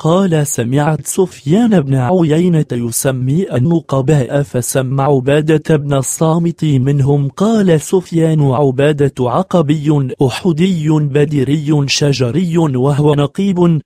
قال سمعت سفيان بن عيينة يسمي النقباء فسمع عبادة بن الصامت منهم قال سفيان عبادة عقبي أحدي بدري شجري وهو نقيب